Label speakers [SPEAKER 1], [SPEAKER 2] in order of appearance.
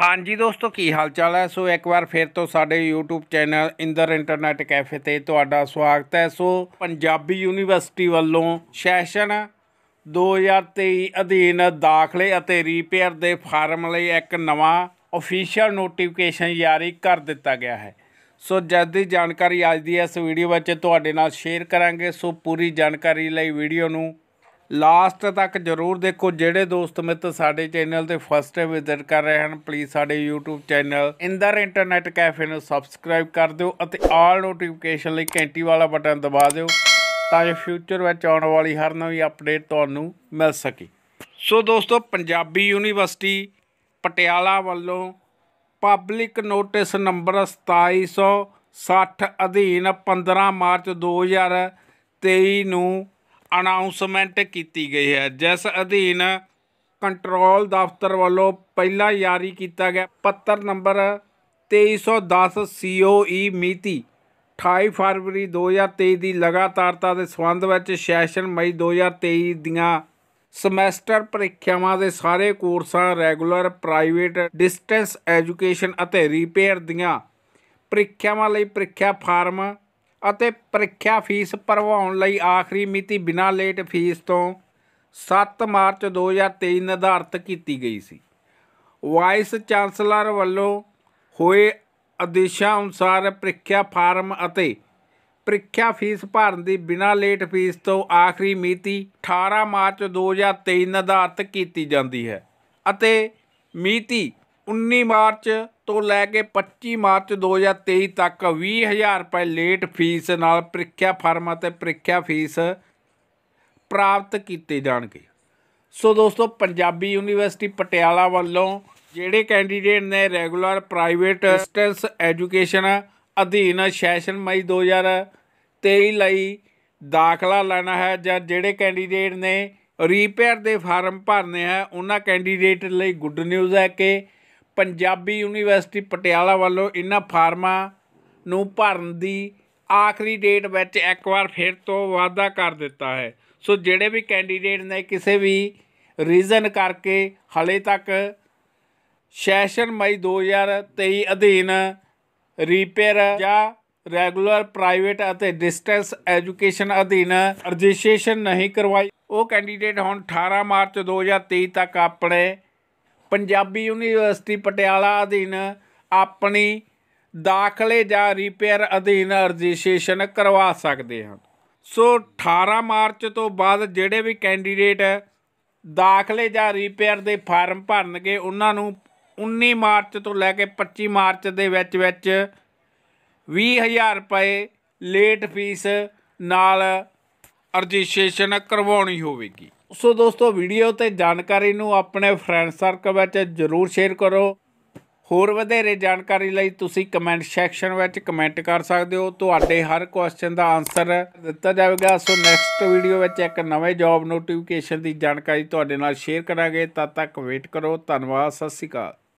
[SPEAKER 1] ਹਾਂਜੀ ਦੋਸਤੋ ਕੀ ਹਾਲ ਚਾਲ ਹੈ ਸੋ ਇੱਕ ਵਾਰ ਫਿਰ ਤੋਂ ਸਾਡੇ YouTube channel Inder internet cafe ਤੇ ਤੁਹਾਡਾ ਸਵਾਗਤ ਹੈ ਸੋ ਪੰਜਾਬੀ ਯੂਨੀਵਰਸਿਟੀ ਵੱਲੋਂ ਸੈਸ਼ਨ 2023 ਅਧੀਨ ਦਾਖਲੇ ਅਤੇ ਰੀਪੇਅਰ ਦੇ ਫਾਰਮ ਲਈ ਇੱਕ ਨਵਾਂ ਅਫੀਸ਼ੀਅਲ ਨੋਟੀਫਿਕੇਸ਼ਨ ਜਾਰੀ ਕਰ ਦਿੱਤਾ ਗਿਆ ਹੈ ਸੋ ਜਦ ਦੀ ਜਾਣਕਾਰੀ ਅੱਜ ਦੀ ਇਸ ਵੀਡੀਓ ਵਿੱਚ ਤੁਹਾਡੇ ਨਾਲ ਸ਼ੇਅਰ ਕਰਾਂਗੇ ਸੋ ਪੂਰੀ ਜਾਣਕਾਰੀ ਲਈ ਵੀਡੀਓ ਨੂੰ ਲਾਸਟ ਤੱਕ ਜਰੂਰ ਦੇਖੋ ਜਿਹੜੇ ਦੋਸਤ ਮਿੱਤਰ ਸਾਡੇ ਚੈਨਲ ਤੇ ਫਸਟ ਟਾਈਮ ਵਿਜ਼ਿਟ ਕਰ ਰਹੇ ਹਨ ਪਲੀਜ਼ ਸਾਡੇ YouTube channel Inder internet cafe ਨੂੰ ਸਬਸਕ੍ਰਾਈਬ ਕਰ ਦਿਓ ਅਤੇ ਆਲ ਨੋਟੀਫਿਕੇਸ਼ਨ ਲਈ ਘੰਟੀ ਵਾਲਾ ਬਟਨ ਦਬਾ ਦਿਓ ਤਾਂ ਜੋ ਫਿਊਚਰ ਵਿੱਚ ਆਉਣ ਵਾਲੀ ਹਰ ਨਵੀਂ ਅਪਡੇਟ ਤੁਹਾਨੂੰ ਮਿਲ ਸਕੇ ਸੋ ਦੋਸਤੋ ਪੰਜਾਬੀ ਯੂਨੀਵਰਸਿਟੀ ਪਟਿਆਲਾ ਵੱਲੋਂ ਪਬਲਿਕ ਨੋਟਿਸ ਨੰਬਰ 2760 ਅਧੀਨ 15 ਮਾਰਚ 2023 ਨੂੰ ਅਨਾਉਂਸਮੈਂਟ ਕੀਤੀ ਗਈ ਹੈ ਜਿਸ ਅਧੀਨ ਕੰਟਰੋਲ ਦਫ਼ਤਰ ਵੱਲੋਂ ਪਹਿਲਾ ਜਾਰੀ ਕੀਤਾ ਗਿਆ ਪੱਤਰ ਨੰਬਰ 2310 COE ਮਿਤੀ 28 ਫਰਵਰੀ 2023 ਦੀ ਲਗਾਤਾਰਤਾ ਦੇ ਸਬੰਧ ਵਿੱਚ ਸੈਸ਼ਨ ਮਈ 2023 ਦੀਆਂ ਸਮੈਸਟਰ ਪ੍ਰੀਖਿਆਵਾਂ ਦੇ ਸਾਰੇ ਕੋਰਸਾਂ ਰੈਗੂਲਰ ਪ੍ਰਾਈਵੇਟ ਡਿਸਟੈਂਸ ਐਜੂਕੇਸ਼ਨ ਅਤੇ ਰਿਪੇਅਰ ਦੀਆਂ ਪ੍ਰੀਖਿਆਵਾਂ ਲਈ ਪ੍ਰੀਖਿਆ ਫਾਰਮ ਅਤੇ ਪ੍ਰੀਖਿਆ ਫੀਸ ਭਰਵਾਉਣ ਲਈ ਆਖਰੀ ਮਿਤੀ ਬਿਨਾਂ ਲੇਟ ਫੀਸ ਤੋਂ 7 ਮਾਰਚ 2023 ਨਿਰਧਾਰਤ ਕੀਤੀ ਗਈ ਸੀ ਵਾਈਸ ਚਾਂਸਲਰ ਵੱਲੋਂ ਹੋਏ ਆਦੇਸ਼ਾਂ ਅਨੁਸਾਰ ਪ੍ਰੀਖਿਆ ਫਾਰਮ ਅਤੇ ਪ੍ਰੀਖਿਆ ਫੀਸ ਭਰਨ ਦੀ ਬਿਨਾਂ ਲੇਟ ਫੀਸ ਤੋਂ ਆਖਰੀ ਮਿਤੀ 18 ਮਾਰਚ 2023 ਨਿਰਧਾਰਤ ਕੀਤੀ ਜਾਂਦੀ ਹੈ ਅਤੇ ਮਿਤੀ 19 ਮਾਰਚ ਤੋਂ ਲੈ ਕੇ 25 ਮਾਰਚ 2023 ਤੱਕ 20000 ਰੁਪਏ ਲੇਟ ਫੀਸ ਨਾਲ ਪ੍ਰੀਖਿਆ ਫਾਰਮ ਅਤੇ ਪ੍ਰੀਖਿਆ ਫੀਸ ਪ੍ਰਾਪਤ ਕੀਤੇ ਜਾਣਗੇ ਸੋ ਦੋਸਤੋ ਪੰਜਾਬੀ ਯੂਨੀਵਰਸਿਟੀ ਪਟਿਆਲਾ ਵੱਲੋਂ ਜਿਹੜੇ ਕੈਂਡੀਡੇਟ ਨੇ ਰੈਗੂਲਰ ਪ੍ਰਾਈਵੇਟ ਡਿਸਟੈਂਸ ਐਜੂਕੇਸ਼ਨ ਅਧੀਨ ਸੈਸ਼ਨ ਮਈ 2023 ਲਈ ਦਾਖਲਾ ਲੈਣਾ ਹੈ ਜਾਂ ਜਿਹੜੇ ਕੈਂਡੀਡੇਟ ਨੇ ਰੀਪੇਅਰ ਦੇ ਫਾਰਮ ਭਰਨੇ ਹੈ ਉਹਨਾਂ ਕੈਂਡੀਡੇਟ ਲਈ ਗੁੱਡ ਨਿਊਜ਼ ਹੈ ਕਿ ਪੰਜਾਬੀ ਯੂਨੀਵਰਸਿਟੀ ਪਟਿਆਲਾ ਵੱਲੋਂ ਇਹਨਾਂ ਫਾਰਮਾਂ ਨੂੰ ਭਰਨ ਦੀ ਆਖਰੀ ਡੇਟ ਵਿੱਚ ਇੱਕ ਵਾਰ ਫਿਰ ਤੋਂ ਵਾਅਦਾ ਕਰ ਦਿੱਤਾ ਹੈ ਸੋ ਜਿਹੜੇ ਵੀ ਕੈਂਡੀਡੇਟ ਨੇ ਕਿਸੇ ਵੀ ਰੀਜ਼ਨ ਕਰਕੇ ਹਲੇ ਤੱਕ ਸੈਸ਼ਨ ਮਈ 2023 ਅਧੀਨ ਰੀਪੇਅਰ ਜਾਂ ਰੈਗੂਲਰ ਪ੍ਰਾਈਵੇਟ ਅਤੇ ਡਿਸਟੈਂਸ ਐਜੂਕੇਸ਼ਨ ਅਧੀਨ ਰਜਿਸਟ੍ਰੇਸ਼ਨ ਨਹੀਂ ਕਰਵਾਈ ਉਹ ਕੈਂਡੀਡੇਟ ਹੁਣ 18 ਮਾਰਚ 2023 ਤੱਕ ਆਪਣੇ ਪੰਜਾਬੀ ਯੂਨੀਵਰਸਿਟੀ ਪਟਿਆਲਾ ਅਧੀਨ ਆਪਣੀ ਦਾਖਲੇ ਜਾਂ ਰਿਪੇਅਰ ਅਧੀਨ ਰਜਿਸਟ੍ਰੇਸ਼ਨ ਕਰਵਾ ਸਕਦੇ ਹਨ ਸੋ 18 ਮਾਰਚ ਤੋਂ ਬਾਅਦ ਜਿਹੜੇ ਵੀ ਕੈਂਡੀਡੇਟ ਦਾਖਲੇ ਜਾਂ ਰਿਪੇਅਰ ਦੇ ਫਾਰਮ ਭਰਨਗੇ ਉਹਨਾਂ ਨੂੰ 19 ਮਾਰਚ ਤੋਂ ਲੈ ਕੇ 25 ਮਾਰਚ ਦੇ ਵਿੱਚ ਵਿੱਚ 20000 ਰੁਪਏ ਲੇਟ ਫੀਸ ਨਾਲ ਰਜਿਸਟ੍ਰੇਸ਼ਨ ਕਰਵਾਉਣੀ ਹੋਵੇਗੀ ਸੋ ਦੋਸਤੋ ਵੀਡੀਓ ਤੇ ਜਾਣਕਾਰੀ ਨੂੰ ਆਪਣੇ ਫਰੈਂਡ ਸਰਕਲ ਵਿੱਚ ਜ਼ਰੂਰ ਸ਼ੇਅਰ ਕਰੋ ਹੋਰ ਵਧੇਰੇ ਜਾਣਕਾਰੀ ਲਈ ਤੁਸੀਂ ਕਮੈਂਟ ਸੈਕਸ਼ਨ ਵਿੱਚ ਕਮੈਂਟ ਕਰ ਸਕਦੇ ਹੋ ਤੁਹਾਡੇ ਹਰ ਕੁਐਸਚਨ ਦਾ ਆਨਸਰ ਦਿੱਤਾ ਜਾਵੇਗਾ ਸੋ ਨੈਕਸਟ ਵੀਡੀਓ ਵਿੱਚ ਇੱਕ ਨਵੇਂ ਜੌਬ ਨੋਟੀਫਿਕੇਸ਼ਨ ਦੀ ਜਾਣਕਾਰੀ ਤੁਹਾਡੇ ਨਾਲ ਸ਼ੇਅਰ ਕਰਾਂਗੇ ਤਦ ਤੱਕ ਵੇਟ ਕਰੋ ਧੰਨਵਾਦ ਸਤਿ ਸ਼੍ਰੀ ਅਕਾਲ